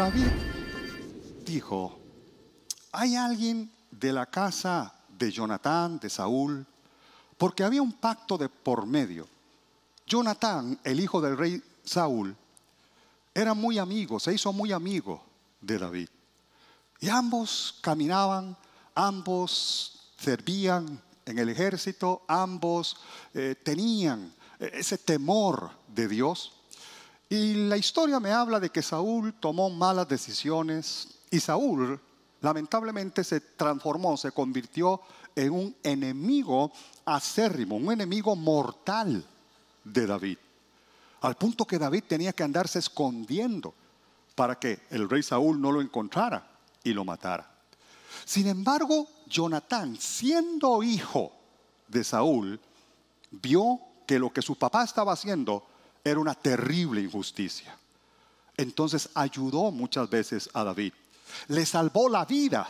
David dijo, ¿hay alguien de la casa de Jonatán, de Saúl? Porque había un pacto de por medio. Jonatán, el hijo del rey Saúl, era muy amigo, se hizo muy amigo de David. Y ambos caminaban, ambos servían en el ejército, ambos eh, tenían eh, ese temor de Dios. Y la historia me habla de que Saúl tomó malas decisiones y Saúl lamentablemente se transformó, se convirtió en un enemigo acérrimo, un enemigo mortal de David. Al punto que David tenía que andarse escondiendo para que el rey Saúl no lo encontrara y lo matara. Sin embargo, Jonatán, siendo hijo de Saúl, vio que lo que su papá estaba haciendo era una terrible injusticia. Entonces ayudó muchas veces a David. Le salvó la vida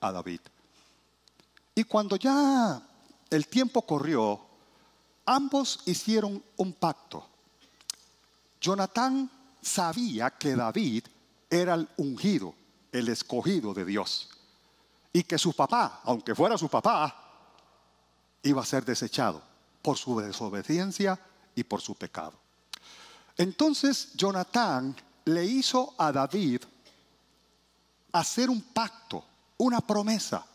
a David. Y cuando ya el tiempo corrió, ambos hicieron un pacto. Jonatán sabía que David era el ungido, el escogido de Dios. Y que su papá, aunque fuera su papá, iba a ser desechado por su desobediencia y por su pecado. Entonces Jonatán le hizo a David hacer un pacto, una promesa,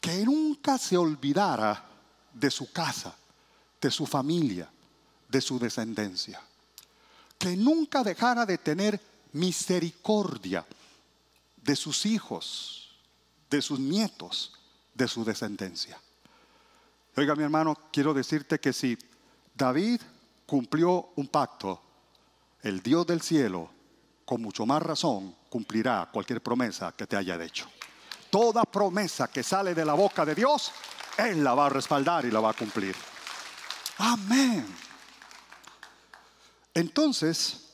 que nunca se olvidara de su casa, de su familia, de su descendencia, que nunca dejara de tener misericordia de sus hijos, de sus nietos, de su descendencia. Oiga mi hermano, quiero decirte que si David cumplió un pacto, el Dios del cielo, con mucho más razón, cumplirá cualquier promesa que te haya hecho. Toda promesa que sale de la boca de Dios, Él la va a respaldar y la va a cumplir. Amén. Entonces,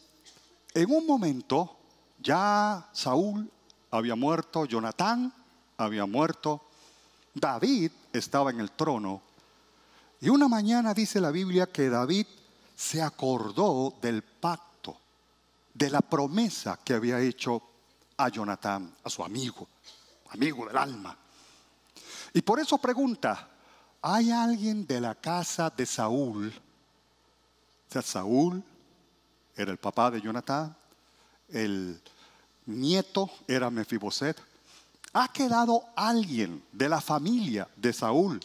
en un momento, ya Saúl había muerto, Jonatán había muerto, David estaba en el trono. Y una mañana dice la Biblia que David se acordó del pacto, de la promesa que había hecho a Jonatán, a su amigo, amigo del alma. Y por eso pregunta, ¿hay alguien de la casa de Saúl? O sea, Saúl era el papá de Jonatán, el nieto era Mefiboset. ¿Ha quedado alguien de la familia de Saúl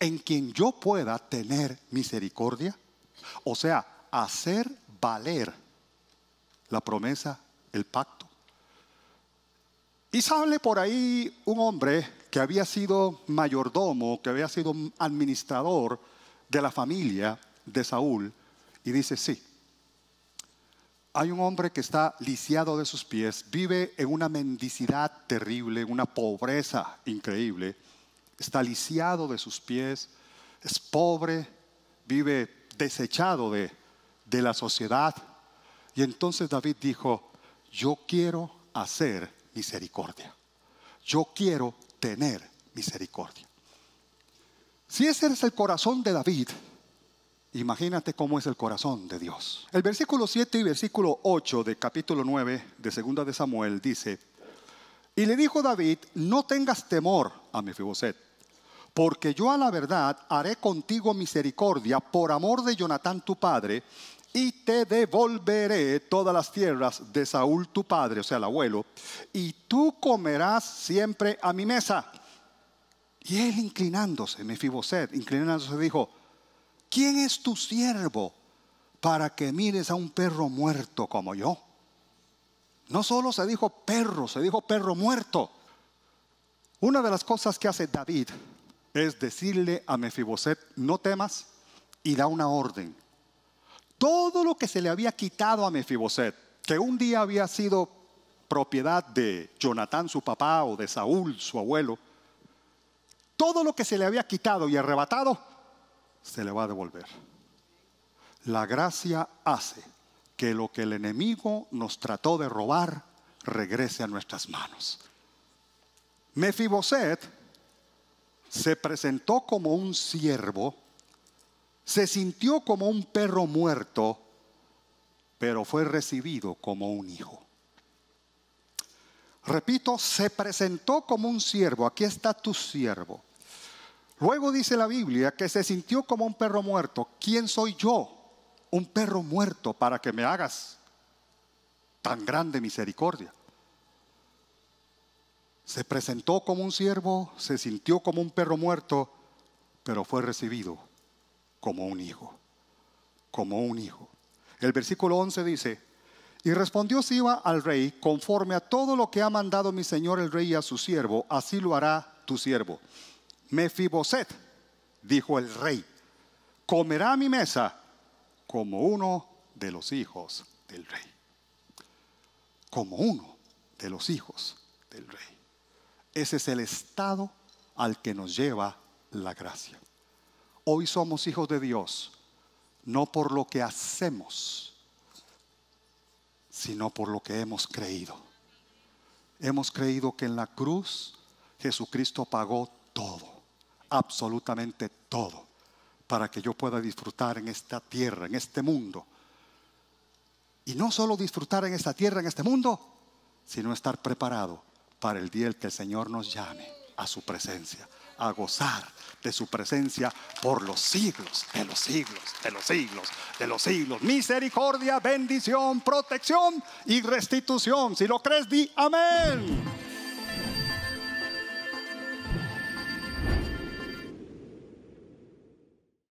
en quien yo pueda tener misericordia? O sea, hacer valer la promesa, el pacto. Y sale por ahí un hombre que había sido mayordomo, que había sido administrador de la familia de Saúl, y dice, sí, hay un hombre que está lisiado de sus pies, vive en una mendicidad terrible, una pobreza increíble, está lisiado de sus pies, es pobre, vive desechado de, de la sociedad. Y entonces David dijo, yo quiero hacer misericordia. Yo quiero tener misericordia. Si ese es el corazón de David, imagínate cómo es el corazón de Dios. El versículo 7 y versículo 8 de capítulo 9 de segunda de Samuel dice, y le dijo David, no tengas temor a Mefiboset porque yo a la verdad haré contigo misericordia por amor de Jonatán tu padre, y te devolveré todas las tierras de Saúl tu padre, o sea, el abuelo, y tú comerás siempre a mi mesa. Y él inclinándose, Mefiboset, inclinándose dijo, ¿quién es tu siervo para que mires a un perro muerto como yo? No solo se dijo perro, se dijo perro muerto. Una de las cosas que hace David es decirle a Mefiboset, no temas, y da una orden. Todo lo que se le había quitado a Mefiboset, que un día había sido propiedad de Jonatán su papá o de Saúl su abuelo, todo lo que se le había quitado y arrebatado, se le va a devolver. La gracia hace que lo que el enemigo nos trató de robar regrese a nuestras manos. Mefiboset se presentó como un siervo, se sintió como un perro muerto, pero fue recibido como un hijo. Repito, se presentó como un siervo, aquí está tu siervo. Luego dice la Biblia que se sintió como un perro muerto. ¿Quién soy yo? Un perro muerto para que me hagas tan grande misericordia. Se presentó como un siervo, se sintió como un perro muerto, pero fue recibido como un hijo, como un hijo. El versículo 11 dice, y respondió Siba al rey, conforme a todo lo que ha mandado mi señor el rey a su siervo, así lo hará tu siervo. Mefiboset, dijo el rey, comerá mi mesa como uno de los hijos del rey. Como uno de los hijos del rey. Ese es el estado al que nos lleva la gracia. Hoy somos hijos de Dios, no por lo que hacemos, sino por lo que hemos creído. Hemos creído que en la cruz Jesucristo pagó todo, absolutamente todo, para que yo pueda disfrutar en esta tierra, en este mundo. Y no solo disfrutar en esta tierra, en este mundo, sino estar preparado para el día en que el Señor nos llame a su presencia, a gozar de su presencia por los siglos, de los siglos, de los siglos, de los siglos. Misericordia, bendición, protección y restitución. Si lo crees, di amén.